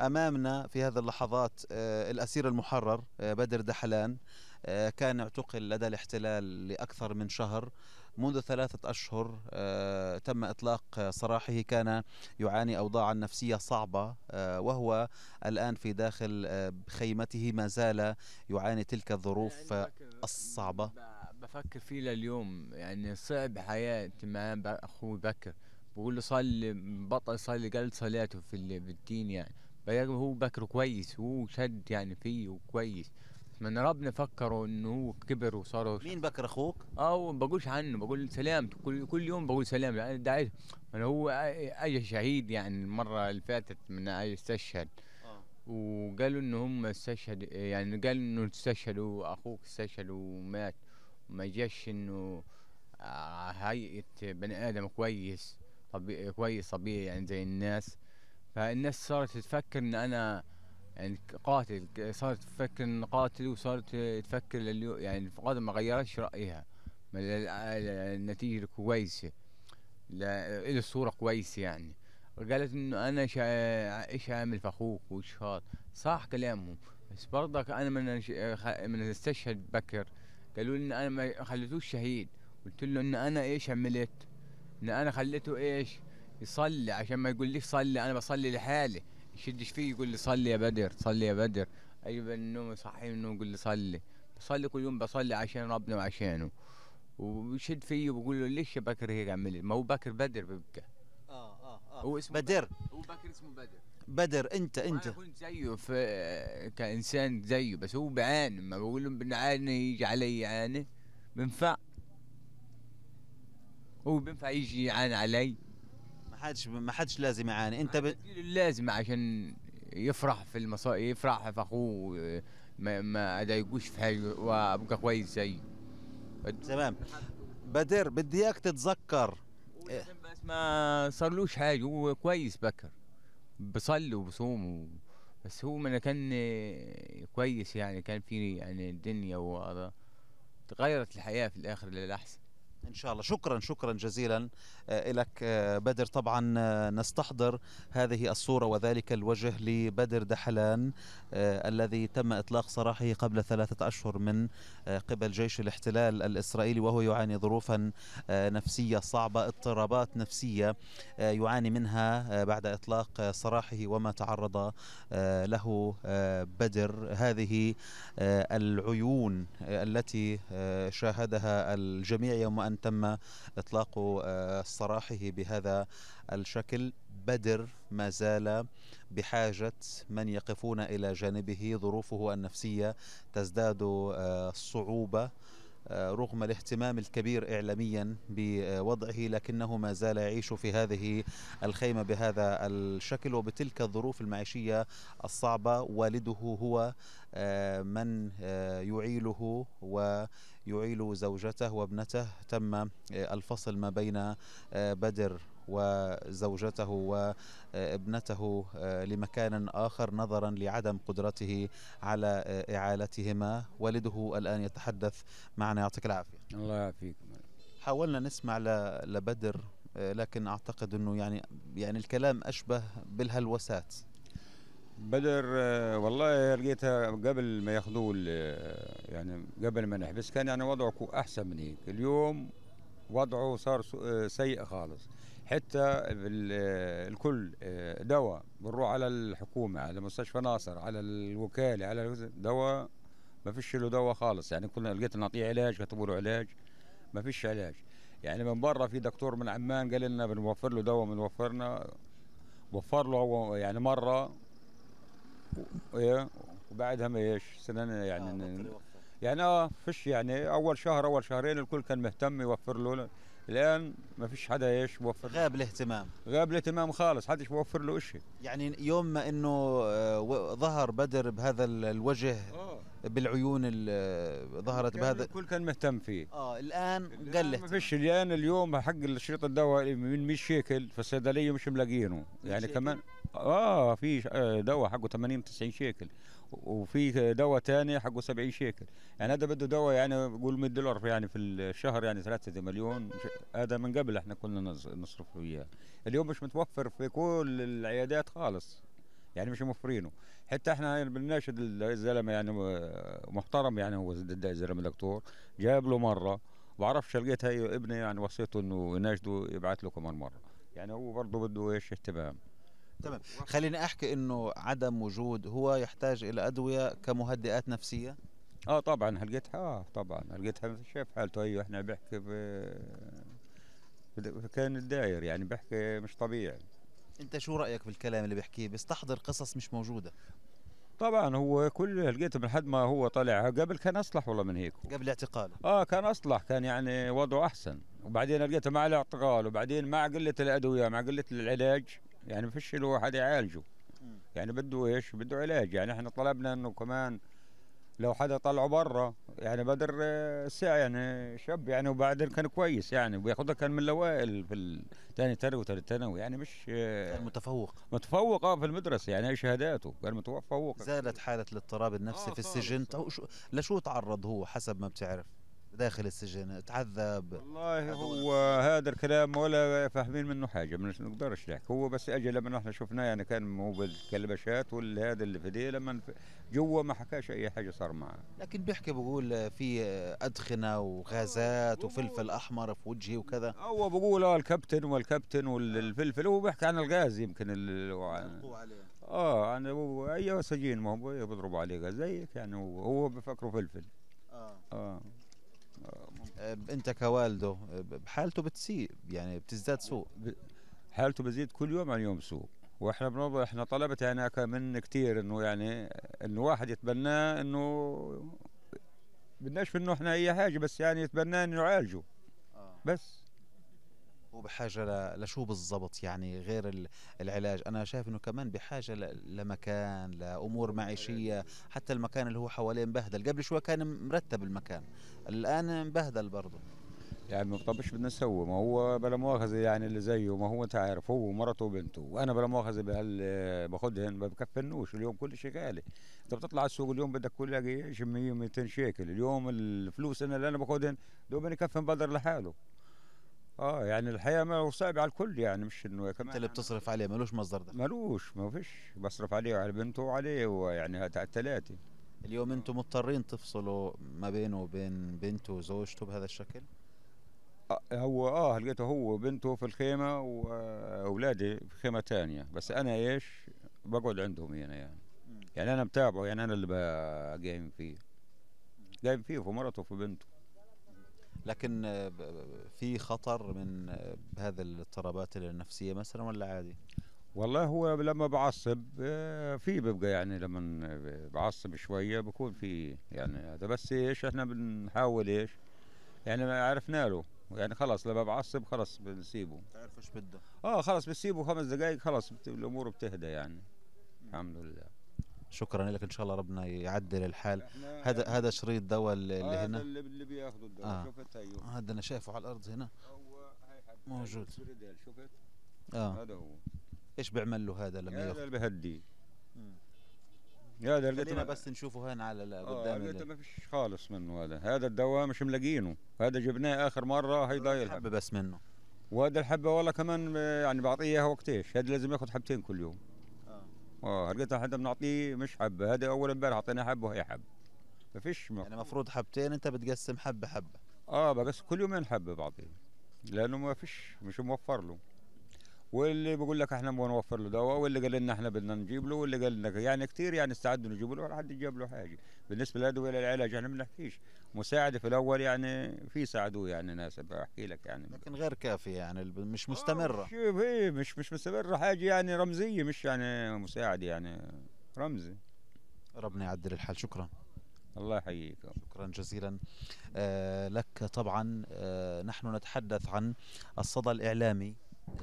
أمامنا في هذه اللحظات آه، الأسير المحرر آه، بدر دحلان آه، كان اعتقل لدى الاحتلال لأكثر من شهر منذ ثلاثة أشهر تم إطلاق سراحه كان يعاني أوضاعا نفسية صعبة وهو الآن في داخل خيمته ما زال يعاني تلك الظروف يعني الصعبة بفكر فيه لليوم يعني صعب حياه مع أخوي بكر بقول له صلي بطل صلي قال صلاته في الدين يعني هو بكره كويس هو شد يعني فيه وكويس من ربنا فكره انه هو كبر وصار مين بكر اخوك؟ اه بقولش عنه بقول سلام كل, كل يوم بقول سلام يعني ده عايز هو اجى شهيد يعني المره اللي فاتت من اجى استشهد آه. وقالوا ان هم استشهد يعني قالوا انه استشهدوا اخوك استشهد ومات وما جاش انه آه، هيئه بني ادم كويس طبيعي كويس طبيعي يعني زي الناس فالناس صارت تفكر ان انا يعني قاتل صارت تفكر ان قاتل وصارت تفكر يعني القادة ما غيرتش رايها النتيجة كويسة له الصورة كويسة يعني قالت انه انا شا... ايش اعمل في اخوك وايش هذا صح كلامهم بس برضك انا من من استشهد بكر قالوا لي ان انا ما خليتوش شهيد قلت له ان انا ايش عملت ان انا خليته ايش يصلي عشان ما يقول لي صلي انا بصلي لحالي يشدش فيه يقول لي صلي يا بدر صلي يا بدر اجيب أيوة النوم يصحيني النوم يقول لي صلي بصلي كل يوم بصلي عشان ربنا وعشانه ويشد فيه ويقول له ليش يا بكر هيك عملت ما هو بكر بدر بيبقى اه اه اه هو اسمه بدر هو بكر اسمه بدر بدر انت انت انا كنت زيه في كانسان زيه بس هو بعاني ما بقول له بنعاني يجي علي يعاني بنفع هو بينفع يجي يعاني علي ما حدش ما حدش لازم يعاني انت ب... لازم عشان يفرح في المصائب يفرح في اخوه ما, ما اضايقوش في حاجه وابقى كويس زيه تمام بدر بدي اياك تتذكر بس ما صارلوش حاجه هو كويس بكر بصلي وبصوم و... بس هو ما كان كويس يعني كان في يعني الدنيا وتغيرت الحياه في الاخر للاحسن ان شاء الله شكرا شكرا جزيلا آه، لك آه، بدر طبعا آه، نستحضر هذه الصوره وذلك الوجه لبدر دحلان الذي تم اطلاق سراحه قبل ثلاثه اشهر من قبل جيش الاحتلال الاسرائيلي وهو يعاني ظروفا نفسيه صعبه اضطرابات نفسيه يعاني منها بعد اطلاق سراحه وما تعرض له بدر هذه العيون التي شاهدها الجميع يوم ان تم إطلاق آه، سراحه بهذا الشكل بدر ما زال بحاجة من يقفون إلى جانبه ظروفه النفسية تزداد آه، صعوبة آه، رغم الاهتمام الكبير إعلاميا بوضعه لكنه ما زال يعيش في هذه الخيمة بهذا الشكل وبتلك الظروف المعيشية الصعبة والده هو آه، من آه، يعيله ويعيل زوجته وابنته تم الفصل ما بين بدر وزوجته وابنته آه، لمكان آخر نظرا لعدم قدرته على آه، إعالتهما والده الآن يتحدث معنا يعطيك العافية الله يعافيك حاولنا نسمع لبدر آه، لكن أعتقد أنه يعني يعني الكلام أشبه بالهلوسات بدر والله لقيتها قبل ما ياخذوه يعني قبل ما نحبس كان يعني وضعه احسن من هيك اليوم وضعه صار آه، سيء خالص حتى آه، الكل آه، دواء بنروح على الحكومه على مستشفى ناصر على الوكاله على دواء ما فيش له دواء خالص يعني كنا لقيت نعطيه علاج كتبوا له علاج ما فيش علاج يعني من برا في دكتور من عمان قال لنا بنوفر له دواء بنوفرنا وفر له يعني مره إيه، وبعدها ما ايش سنه يعني يعني آه، فش يعني اول شهر اول شهرين الكل كان مهتم يوفر له الان ما فيش حدا ايش بوفر غاب الاهتمام غاب الاهتمام خالص حدش بوفر له شيء يعني يوم ما انه آه، ظهر بدر بهذا الوجه أوه. بالعيون آه، ظهرت بهذا الكل كان مهتم فيه اه الان قل ما فيش الان اليوم حق الشريط الدواء من 100 شيكل في الصيدليه مش ملاقينه يعني كمان اه في دواء حقه 80 90 شيكل وفي دواء ثاني حقه 70 شيكل يعني هذا بده دواء يعني قول 100 دولار يعني في الشهر يعني 3 مليون هذا من قبل احنا كنا نصرف اياه اليوم مش متوفر في كل العيادات خالص يعني مش موفرينه حتى احنا يعني بنناشد الزلمه يعني محترم يعني هو الزلمه دكتور جاب له مره بعرفش لقيت هي ابني يعني وصيته انه يناشده يبعث له كمان مره يعني هو برضه بده ايش اهتمام تمام خليني احكي انه عدم وجود هو يحتاج الى ادويه كمهدئات نفسيه اه طبعا هلقيتها اه طبعا هلقيتها شايف حالته ايوه احنا بحكي كان الداير يعني بحكي مش طبيعي انت شو رايك بالكلام اللي بحكيه بيستحضر قصص مش موجوده طبعا هو كل لقيته من حد ما هو طلع قبل كان اصلح والله من هيك قبل اعتقاله اه كان اصلح كان يعني وضعه احسن وبعدين لقيته مع الاعتقال وبعدين مع قله الادويه مع قله العلاج يعني فيش له حد يعالجه يعني بده ايش بده علاج يعني احنا طلبنا انه كمان لو حدا طلعه برا يعني بدر الساعة آه، يعني شاب يعني وبعدين كان كويس يعني وبياخذها كان من الاوائل في الثاني ثانوي وثالث ثانوي يعني مش آه، كان متفوق متفوق اه في المدرسه يعني شهاداته كان متفوق زالت حاله الاضطراب النفسي آه في السجن أو شو لشو تعرض هو حسب ما بتعرف داخل السجن تعذب والله هو هذا الكلام ولا فاهمين منه حاجه ما نقدرش نحكي هو بس اجى لما احنا شفناه يعني كان هو بالكلبشات والهذا اللي في دي لما جوا ما حكاش اي حاجه صار معه لكن بيحكي بقول في ادخنه وغازات وفلفل احمر في وجهي وكذا هو بقول اه الكابتن والكابتن والفلفل هو بيحكي عن الغاز يمكن اللي عليه اه يعني هو اي سجين ما هو بيضربوا عليه غاز زيك يعني هو, هو بفكره فلفل اه اه آه، انت كوالده آه، حالته بتسيء يعني بتزداد سوء حالته بتزيد كل يوم عن يوم سوء واحنا بنرضى احنا طلبت هناك يعني من كثير انه يعني انه واحد يتبناه انه بدناش انه احنا اي حاجه بس يعني يتبناه انه يعالجه آه. بس هو بحاجه لشو بالضبط يعني غير العلاج انا شايف انه كمان بحاجه لمكان لامور معيشيه إيه. حتى المكان اللي هو حواليه مبهدل قبل شوي كان مرتب المكان الان مبهدل برضه يعني طب ايش بدنا نسوي ما هو بلا مؤاخذه يعني اللي زيه ما هو انت عارف هو ومرته وبنته وانا بلا مؤاخذه بهال باخذهن ما بكفنوش اليوم كل شيء غالي انت بتطلع السوق اليوم بدك تلاقي شيء 100 200 شيكل اليوم الفلوس انا اللي انا باخذهن دوبني يكفن بدر لحاله اه يعني الحقيقه ما هو صعب على الكل يعني مش انه كمان انت اللي بتصرف عليه ملوش مصدر ده ملوش ما فيش بصرف عليه وعلى بنته وعليه ويعني على الثلاثه اليوم انتم مضطرين تفصلوا ما بينه وبين بنته وزوجته بهذا الشكل؟ آه، هو اه لقيته هو وبنته في الخيمه واولادي في خيمه ثانيه بس انا ايش بقعد عندهم هنا يعني يعني انا متابعه يعني انا اللي قايم فيه قايم فيه في مرته وفي بنته لكن آه، في خطر من آه، هذه الاضطرابات النفسيه مثلا ولا عادي والله هو لما بعصب آه، في بيبقى يعني لما بعصب شويه بكون في يعني هذا بس ايش احنا بنحاول ايش يعني عرفنا له يعني خلاص لما بعصب خلاص بنسيبه تعرف ايش بده اه خلاص بنسيبه خمس دقائق خلاص الامور بتهدى يعني الحمد لله شكرا لك ان شاء الله ربنا يعدل الحال هذا يعني هذا شريط دواء اللي هنا اللي, اللي بياخذوا الدواء آه. شفت ايوه هذا انا شايفه على الارض هنا موجود شفت اه هذا هو ايش بيعمل له هذا لما ياخذ هذا بهدي بهديه هذا اللي بس نشوفه هنا على آه، قدام آه ما فيش خالص منه هذا هذا الدواء مش ملاقينه هذا جبناه اخر مره هي ضايل حبه بس منه وهذا الحبه والله كمان آه، يعني بعطيه اياها وقتيش هذا لازم ياخذ حبتين كل يوم اه هرجتها احنا بنعطيه مش حبه هذا اول امبارح اعطينا حبه وهي حب مفيش م... يعني المفروض حبتين انت بتقسم حبه حبه اه بقسم كل يومين حبه بعطيه لانه ما فيش مش موفر له واللي بيقول لك احنا بنوفر له دواء واللي قال لنا احنا بدنا نجيب له واللي قال لنا يعني كثير يعني استعدوا نجيب له ولا حد يجيب له حاجه بالنسبه للادويه للعلاج احنا ما بنحكيش مساعده في الاول يعني في ساعدوه يعني ناس بحكي لك يعني لكن غير كافيه يعني مش آه، مستمره شوف هي مش مش مستمره حاجه يعني رمزيه مش يعني مساعده يعني رمزي ربنا يعدل الحال شكرا الله يحييك شكرا جزيلا آه لك طبعا آه نحن نتحدث عن الصدى الإعلامي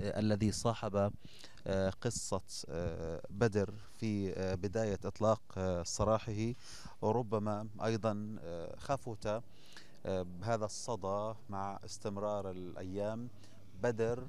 الذي صاحب آه، قصة آه، بدر في آه، بداية إطلاق سراحه وربما أيضا خفت بهذا الصدى مع استمرار الأيام بدر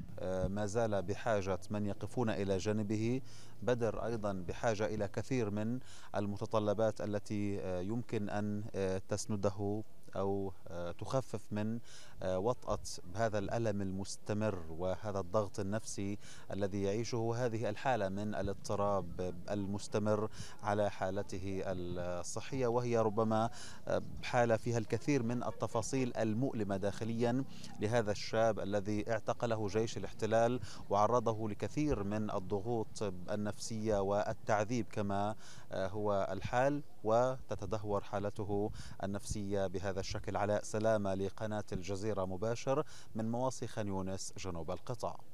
ما زال بحاجة من يقفون إلى جانبه بدر أيضا بحاجة إلى كثير من المتطلبات التي يمكن أن تسنده أو آه، تخفف من آه، وطأة هذا الألم المستمر وهذا الضغط النفسي الذي يعيشه هذه الحالة من الاضطراب المستمر على حالته الصحية وهي ربما آه، حالة فيها الكثير من التفاصيل المؤلمة داخليا لهذا الشاب الذي اعتقله جيش الاحتلال وعرضه لكثير من الضغوط النفسية والتعذيب كما هو الحال وتتدهور حالته النفسية بهذا الشكل علاء سلامة لقناة الجزيرة مباشر من مواصي خان يونس جنوب القطاع